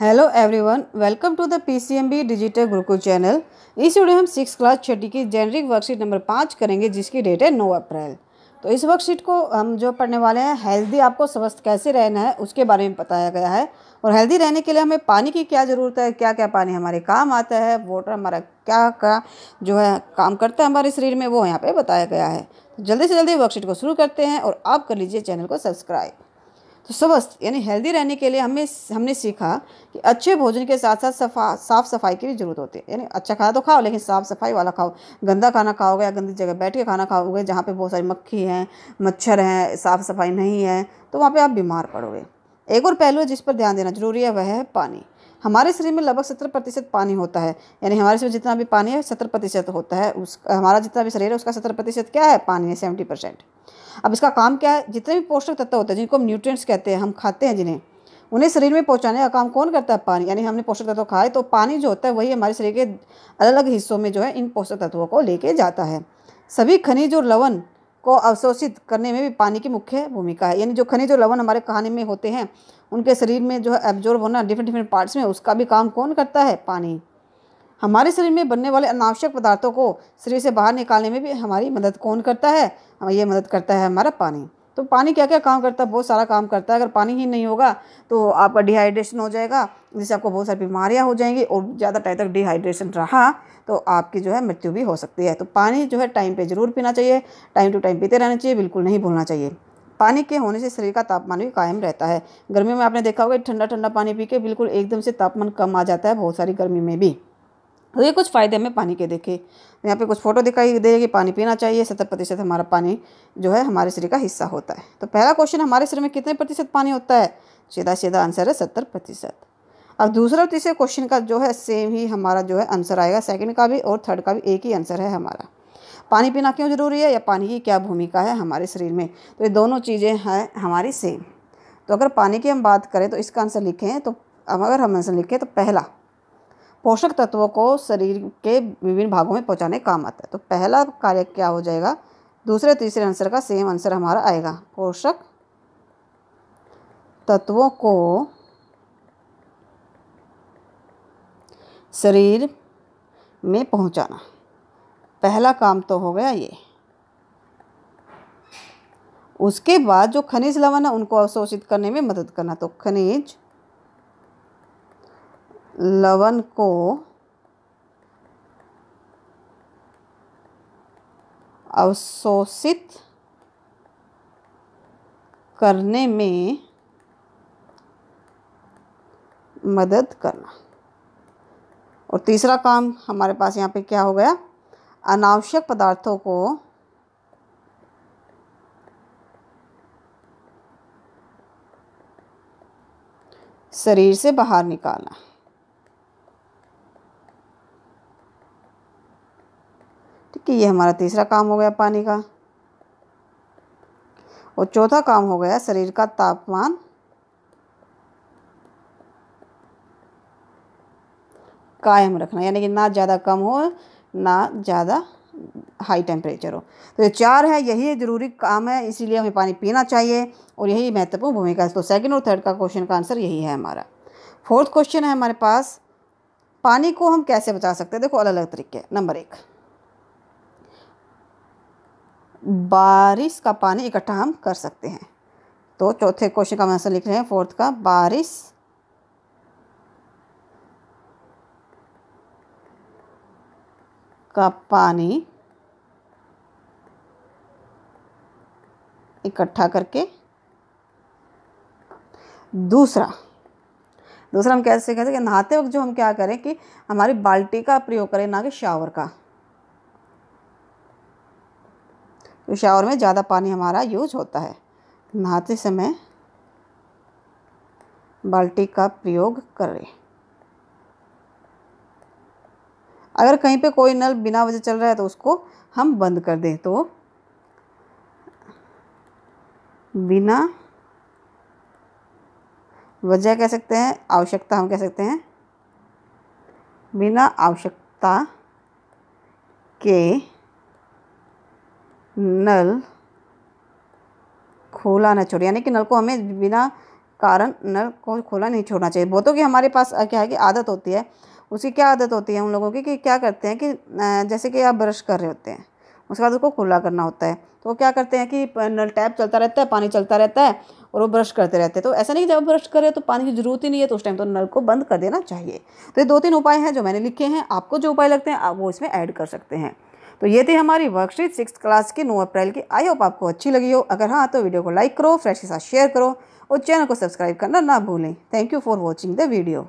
hello everyone welcome to the PCMB digital Gurukul channel इस video हम six class छठी की जेनरिक वर्कशीट नंबर पाँच करेंगे जिसकी डेट है नौ अप्रैल तो इस वर्कशीट को हम जो पढ़ने वाले हैं हेल्दी आपको स्वस्थ कैसे रहना है उसके बारे में बताया गया है और हेल्दी रहने के लिए हमें पानी की क्या ज़रूरत है क्या क्या पानी हमारे काम आता है वाटर हमारा क्या क्या जो है काम करता है हमारे शरीर में वो यहाँ पर बताया गया है तो जल्दी से जल्दी वर्कशीट को शुरू करते हैं और आप कर लीजिए चैनल को सब्सक्राइब तो स्वस्थ यानी हेल्दी रहने के लिए हमें हमने सीखा कि अच्छे भोजन के साथ साथ सफा साफ़ सफाई की भी जरूरत होती है यानी अच्छा खाना तो खाओ लेकिन साफ़ सफाई वाला खाओ गंदा खाना खाओगे या गंदी जगह बैठ के खाना खाओगे जहाँ पे बहुत सारी मक्खी हैं मच्छर हैं साफ़ सफाई नहीं है तो वहाँ पर आप बीमार पड़ोगे एक और पहलू जिस पर ध्यान देना जरूरी है वह है पानी हमारे शरीर में लगभग सत्तर प्रतिशत पानी होता है यानी हमारे शरीर में जितना भी पानी है सत्तर प्रतिशत होता है उस हमारा जितना भी शरीर है उसका सत्तर प्रतिशत क्या है पानी है सेवेंटी परसेंट अब इसका काम क्या है जितने भी पोषक तत्व होते हैं जिनको हम न्यूट्रिएंट्स कहते हैं हम खाते हैं जिन्हें उन्हें शरीर में पहुंचाने का काम कौन करता है पानी यानी हमने पोषक तत्व खाए तो पानी जो होता है वही हमारे शरीर के अलग अलग हिस्सों में जो है इन पोषक तत्वों को लेके जाता है सभी खनिज और लवण को अवशोषित करने में भी पानी की मुख्य भूमिका है यानी जो खनिज और लवण हमारे खाने में होते हैं उनके शरीर में जो है एब्जॉर्ब होना डिफरेंट डिफरेंट पार्ट्स में उसका भी काम कौन करता है पानी हमारे शरीर में बनने वाले अनावश्यक पदार्थों को शरीर से बाहर निकालने में भी हमारी मदद कौन करता है ये मदद करता है हमारा पानी तो पानी क्या क्या काम करता है बहुत सारा काम करता है अगर पानी ही नहीं होगा तो आपका डिहाइड्रेशन हो जाएगा जिससे आपको बहुत सारी बीमारियाँ हो जाएंगी और ज़्यादा टाइम तक डिहाइड्रेशन रहा तो आपकी जो है मृत्यु भी हो सकती है तो पानी जो है टाइम पर ज़रूर पीना चाहिए टाइम टू टाइम पीते रहना चाहिए बिल्कुल नहीं भूलना चाहिए पानी के होने से शरीर का तापमान भी कायम रहता है गर्मी में आपने देखा होगा ठंडा ठंडा पानी पी के बिल्कुल एकदम से तापमान कम आ जाता है बहुत सारी गर्मी में भी तो ये कुछ फ़ायदे हमें पानी के देखे यहाँ पे कुछ फ़ोटो दिखाई दे कि पानी पीना चाहिए सत्तर प्रतिशत हमारा पानी जो है हमारे शरीर का हिस्सा होता है तो पहला क्वेश्चन हमारे शरीर में कितने प्रतिशत पानी होता है सीधा सीधा आंसर है सत्तर प्रतिशत अब दूसरा और तीसरे क्वेश्चन का जो है सेम ही हमारा जो है आंसर आएगा सेकेंड का भी और थर्ड का भी एक ही आंसर है हमारा पानी पीना क्यों ज़रूरी है या पानी की क्या भूमिका है हमारे शरीर में तो ये दोनों चीज़ें हैं हमारी सेम तो अगर पानी की हम बात करें तो इसका आंसर लिखें तो अगर हम आंसर लिखें तो पहला पोषक तत्वों को शरीर के विभिन्न भागों में पहुंचाने काम आता है तो पहला कार्य क्या हो जाएगा दूसरे तीसरे आंसर का सेम आंसर हमारा आएगा पोषक तत्वों को शरीर में पहुंचाना पहला काम तो हो गया ये उसके बाद जो खनिज लवण है उनको अवशोषित करने में मदद करना तो खनिज लवन को अवशोषित करने में मदद करना और तीसरा काम हमारे पास यहाँ पे क्या हो गया अनावश्यक पदार्थों को शरीर से बाहर निकालना ठीक तो है ये हमारा तीसरा काम हो गया पानी का और चौथा काम हो गया शरीर का तापमान कायम रखना यानी कि ना ज़्यादा कम हो ना ज़्यादा हाई टेम्परेचर हो तो ये चार है यही ज़रूरी काम है इसीलिए हमें पानी पीना चाहिए और यही महत्वपूर्ण भूमिका है तो सेकंड और थर्ड का क्वेश्चन का आंसर यही है हमारा फोर्थ क्वेश्चन है हमारे पास पानी को हम कैसे बचा सकते हैं देखो अलग अलग तरीके नंबर एक बारिश का पानी इकट्ठा हम कर सकते हैं तो चौथे क्वेश्चन का हम आंसर लिख रहे हैं फोर्थ का बारिश का पानी इकट्ठा करके दूसरा दूसरा हम कैसे कहते हैं कि नहाते वक्त जो हम क्या करें कि हमारी बाल्टी का प्रयोग करें ना कि शावर का तो शावर में ज़्यादा पानी हमारा यूज होता है नहाते समय बाल्टी का प्रयोग करें अगर कहीं पे कोई नल बिना वजह चल रहा है तो उसको हम बंद कर दें तो बिना वजह कह सकते हैं आवश्यकता हम कह सकते हैं बिना आवश्यकता के नल खोला ना छोड़े यानी कि नल को हमें बिना कारण नल को खोला नहीं छोड़ना चाहिए बहुतों की हमारे पास क्या है कि आदत होती है उसकी क्या आदत होती है उन लोगों की कि क्या करते हैं कि जैसे कि आप ब्रश कर रहे होते हैं उसके बाद उसको खुला करना होता है तो वो क्या करते हैं कि नल टैप चलता रहता है पानी चलता रहता है और वो ब्रश करते रहते हैं तो ऐसा नहीं कि जब ब्रश करें तो पानी की ज़रूरत ही नहीं है तो उस टाइम तो नल को बंद कर देना चाहिए तो ये दो तीन उपाय हैं जो मैंने लिखे हैं आपको जो उपाय लगते हैं आप वो इसमें ऐड कर सकते हैं तो ये थी हमारी वर्कशीट सिक्स क्लास की नौ अप्रैल की आई होप आपको अच्छी लगी हो अगर हाँ तो वीडियो को लाइक करो फ्रेंड्स के साथ शेयर करो और चैनल को सब्सक्राइब करना ना भूलें thank you for watching the video